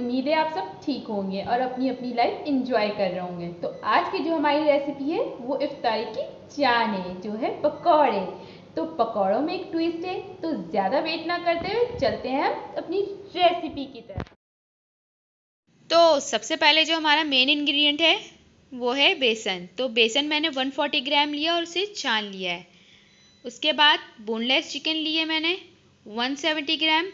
उम्मीद है आप सब ठीक होंगे और अपनी अपनी लाइफ इंजॉय कर रहे होंगे तो आज की जो हमारी रेसिपी है वो इफ्तारी की चाने है जो है पकौड़े तो पकौड़ों में एक ट्विस्ट है तो ज़्यादा वेट ना करते हुए चलते हैं अपनी रेसिपी की तरफ तो सबसे पहले जो हमारा मेन इंग्रेडिएंट है वो है बेसन तो बेसन मैंने 140 ग्राम लिया और उसे छान लिया है उसके बाद बोनलेस चिकन लिए मैंने 170 ग्राम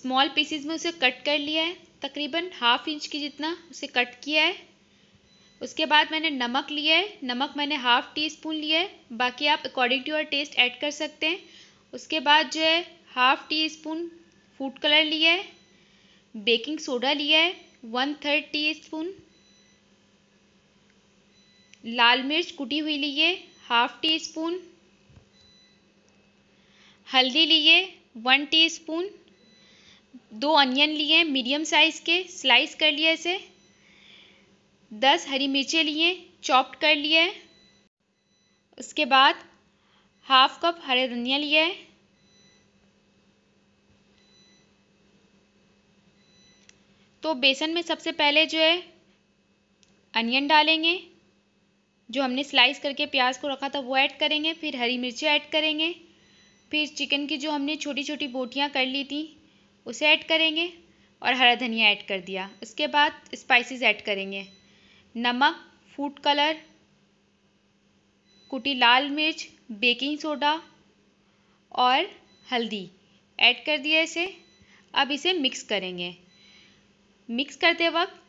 स्मॉल पीसीज में उसे कट कर लिया है तकरीबन हाफ इंच की जितना उसे कट किया है उसके बाद मैंने नमक लिया है नमक मैंने हाफ टी स्पून लिया है बाकी आप according to your taste add कर सकते हैं उसके बाद जो है half teaspoon food colour लिया है बेकिंग सोडा लिया है वन थर्ड टी स्पून लाल मिर्च कुटी हुई है हाफ टी स्पून हल्दी लिए वन टी स्पून दो अनियन लिए मीडियम साइज़ के स्लाइस कर लिए इसे दस हरी मिर्चें लिए चॉप्ड कर लिए उसके बाद हाफ कप हरे धनिया लिए तो बेसन में सबसे पहले जो है अनियन डालेंगे जो हमने स्लाइस करके प्याज को रखा था वो ऐड करेंगे फिर हरी मिर्ची ऐड करेंगे फिर चिकन की जो हमने छोटी छोटी बोटियाँ कर ली थी उसे ऐड करेंगे और हरा धनिया ऐड कर दिया उसके बाद स्पाइसेस ऐड करेंगे नमक फूड कलर कुटी लाल मिर्च बेकिंग सोडा और हल्दी ऐड कर दिया इसे अब इसे मिक्स करेंगे मिक्स करते वक्त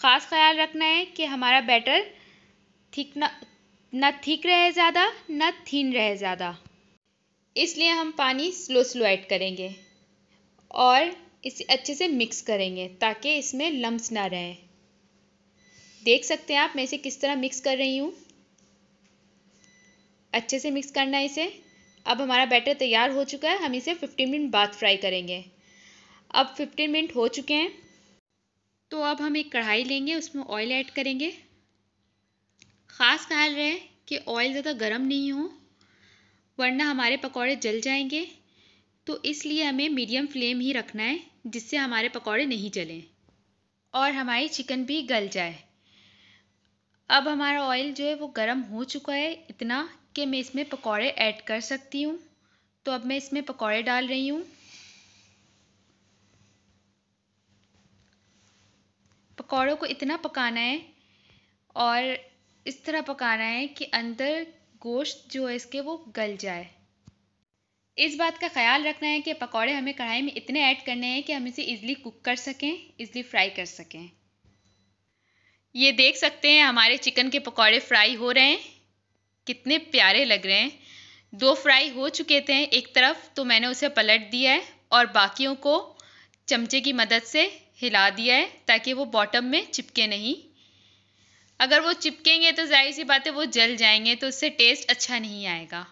ख़ास ख्याल रखना है कि हमारा बैटर थिक ना ना थिक रहे ज़्यादा ना थीन रहे ज़्यादा इसलिए हम पानी स्लो स्लो ऐड करेंगे और इसे अच्छे से मिक्स करेंगे ताकि इसमें लम्स ना रहें देख सकते हैं आप मैं इसे किस तरह मिक्स कर रही हूँ अच्छे से मिक्स करना है इसे अब हमारा बैटर तैयार हो चुका है हम इसे 15 मिनट बाद फ्राई करेंगे अब 15 मिनट हो चुके हैं तो अब हम एक कढ़ाई लेंगे उसमें ऑयल ऐड करेंगे ख़ास ख्याल रहे कि ऑयल ज़्यादा गर्म नहीं हो वरना हमारे पकौड़े जल जाएंगे तो इसलिए हमें मीडियम फ्लेम ही रखना है जिससे हमारे पकौड़े नहीं जलें और हमारी चिकन भी गल जाए अब हमारा ऑयल जो है वो गर्म हो चुका है इतना कि मैं इसमें पकौड़े ऐड कर सकती हूँ तो अब मैं इसमें पकौड़े डाल रही हूँ पकौड़ों को इतना पकाना है और इस तरह पकाना है कि अंदर गोश्त जो है इसके वो गल जाए इस बात का ख्याल रखना है कि पकौड़े हमें कढ़ाई में इतने ऐड करने हैं कि हम इसे ईज़िली कुक कर सकें ईज़िली फ्राई कर सकें ये देख सकते हैं हमारे चिकन के पकौड़े फ्राई हो रहे हैं कितने प्यारे लग रहे हैं दो फ्राई हो चुके थे एक तरफ तो मैंने उसे पलट दिया है और बाकियों को चमचे की मदद से हिला दिया है ताकि वो बॉटम में चिपके नहीं अगर वो चिपकेंगे तो जाहिर सी बात है वो जल जाएंगे तो उससे टेस्ट अच्छा नहीं आएगा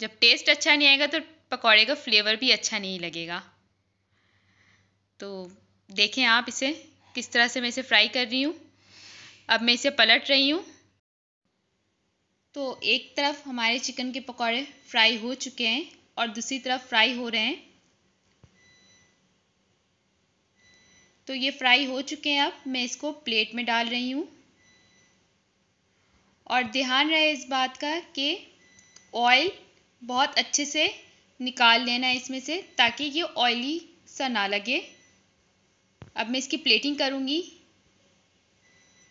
जब टेस्ट अच्छा नहीं आएगा तो पकौड़े का फ्लेवर भी अच्छा नहीं लगेगा तो देखें आप इसे किस तरह से मैं इसे फ्राई कर रही हूँ अब मैं इसे पलट रही हूँ तो एक तरफ हमारे चिकन के पकौड़े फ्राई हो चुके हैं और दूसरी तरफ फ्राई हो रहे हैं तो ये फ्राई हो चुके हैं अब मैं इसको प्लेट में डाल रही हूँ और ध्यान रहे इस बात का कि ऑयल बहुत अच्छे से निकाल लेना है इसमें से ताकि ये ऑयली सा ना लगे अब मैं इसकी प्लेटिंग करूँगी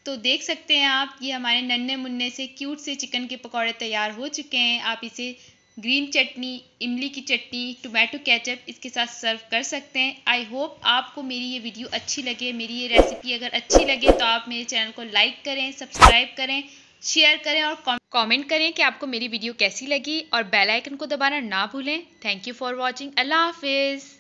तो देख सकते हैं आप ये हमारे नन्हे मुन्ने से क्यूट से चिकन के पकौड़े तैयार हो चुके हैं आप इसे ग्रीन चटनी इमली की चटनी टोमेटो केचप इसके साथ सर्व कर सकते हैं आई होप आपको मेरी ये वीडियो अच्छी लगे मेरी ये रेसिपी अगर अच्छी लगे तो आप मेरे चैनल को लाइक करें सब्सक्राइब करें शेयर करें और कमेंट करें कि आपको मेरी वीडियो कैसी लगी और बेल आइकन को दबाना ना भूलें थैंक यू फॉर वॉचिंग अल्लाह हाफिज़